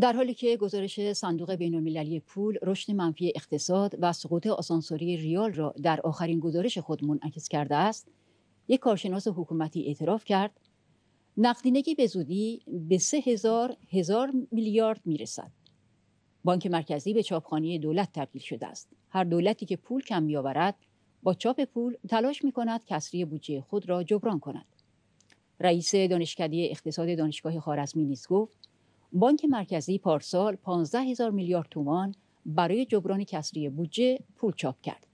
در حالی که گزارش صندوق المللی پول رشد منفی اقتصاد و سقوط آسانسوری ریال را در آخرین گزارش خود منعکس کرده است یک کارشناس حکومتی اعتراف کرد نقدینگی به زودی به سه هزار هزار میلیارد میرسد بانک مرکزی به چاپخانه دولت تبدیل شده است هر دولتی که پول کم میآورد با چاپ پول تلاش می کند کسری بودجه خود را جبران کند رئیس دانشکده اقتصاد دانشگاه خارزمی نیز گفت بانک مرکزی پارسال 15 هزار میلیارد تومان برای جبران کسری بودجه پول چاپ کرد.